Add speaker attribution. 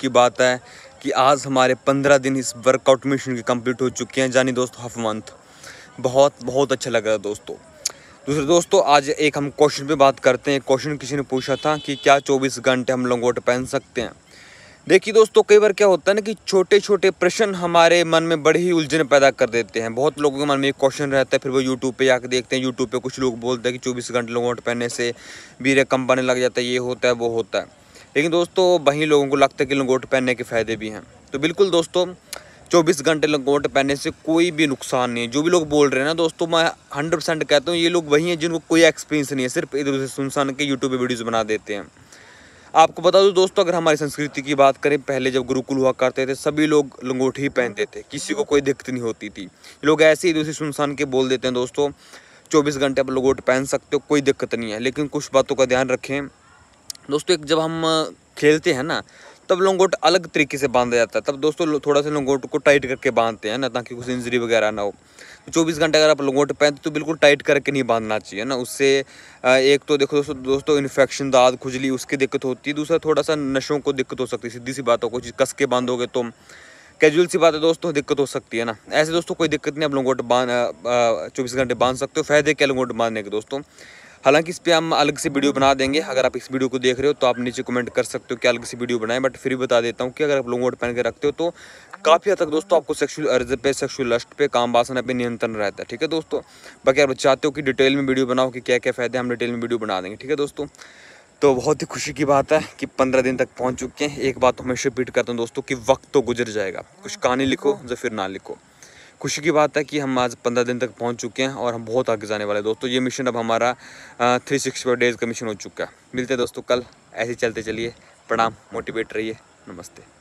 Speaker 1: की बात है कि आज हमारे पंद्रह दिन इस वर्कआउट मिशन के कंप्लीट हो चुके हैं जानी दोस्तों हाफ मंथ बहुत बहुत अच्छा लग रहा है दोस्तों दूसरे दोस्तों आज एक हम क्वेश्चन पे बात करते हैं क्वेश्चन किसी ने पूछा था कि क्या 24 घंटे हम लंगोट पहन सकते हैं देखिए दोस्तों कई बार क्या होता है ना कि छोटे छोटे प्रश्न हमारे मन में बड़ी ही उलझन पैदा कर देते हैं बहुत लोगों के मन में एक क्वेश्चन रहता है फिर वो यूट्यूब पे जाकर देखते हैं यूट्यूब पे कुछ लोग बोलते हैं कि चौबीस घंटे लंगोट पहनने से वीर कम पाने लग जाता है ये होता है वो होता है लेकिन दोस्तों वहीं लोगों को लगता है कि लंगोट पहनने के फ़ायदे भी हैं तो बिल्कुल दोस्तों चौबीस घंटे लंगोट पहनने से कोई भी नुकसान नहीं है जो भी लोग बोल रहे हैं ना दोस्तों मैं हंड्रेड परसेंट कहता हूँ ये लोग वही हैं जिनको कोई एक्सपीरियंस नहीं है सिर्फ इधर उधर सुनसान के यूट्यूब पर वीडियोज़ बना देते हैं आपको बता दो दोस्तों अगर हमारी संस्कृति की बात करें पहले जब गुरुकुल हुआ करते थे सभी लोग लंगोट ही पहनते थे किसी को कोई दिक्कत नहीं होती थी लोग ऐसे ही दूसरी सुनसान के बोल देते हैं दोस्तों चौबीस घंटे आप लंगोट पहन सकते हो कोई दिक्कत नहीं है लेकिन कुछ बातों का ध्यान रखें दोस्तों एक जब हम खेलते हैं ना तब लंगोट अलग तरीके से बांधा जाता है तब दोस्तों थोड़ा सा लंगोट को टाइट करके बांधते हैं ना ताकि कुछ इंजरी वगैरह ना हो तो चौबीस घंटे अगर आप लंगोट पहनते तो बिल्कुल टाइट करके नहीं बांधना चाहिए ना उससे एक तो देखो दोस्तों दोस्तों इन्फेक्शन दाद खुजली उसकी दिक्कत होती है दूसरा थोड़ा सा नशों को दिक्कत हो सकती है सीधी सी बात हो कोई चीज़ कस के बांधोगे तो कैजुअल सी बात है दोस्तों दिक्कत हो सकती है ना ऐसे दोस्तों कोई दिक्कत नहीं आप लंगोट बांध चौबीस घंटे बांध सकते हो फायदे क्या लंगोट बांधने के दोस्तों हालांकि इस पर हम अलग से वीडियो बना देंगे अगर आप इस वीडियो को देख रहे हो तो आप नीचे कमेंट कर सकते हो कि अलग से वीडियो बनाएं बट फिर भी बता देता हूँ कि अगर आप लॉन्ग कोट पहन के रखते हो तो काफ़ी हद तक दोस्तों आपको सेक्शुअल अर्ज पे सेक्शुअल लस्ट पे काम बासना पे नियंत्रण रहता है ठीक है दोस्तों बाकी आप चाहते हो कि डिटेल में वीडियो बनाओ कि क्या क्या फ़ायदे हम डिटेल में वीडियो बना देंगे ठीक है दोस्तों तो बहुत ही खुशी की बात है कि पंद्रह दिन तक पहुँच चुके हैं एक बात तो हमेशा रिपीट करता हूँ दोस्तों कि वक्त तो गुजर जाएगा कुछ कहानी लिखो या फिर ना लिखो खुशी की बात है कि हम आज पंद्रह दिन तक पहुँच चुके हैं और हम बहुत आगे जाने वाले दोस्तों ये मिशन अब हमारा थ्री सिक्सटी डेज़ का मिशन हो चुका है मिलते हैं दोस्तों कल ऐसे चलते चलिए प्रणाम मोटिवेट रहिए नमस्ते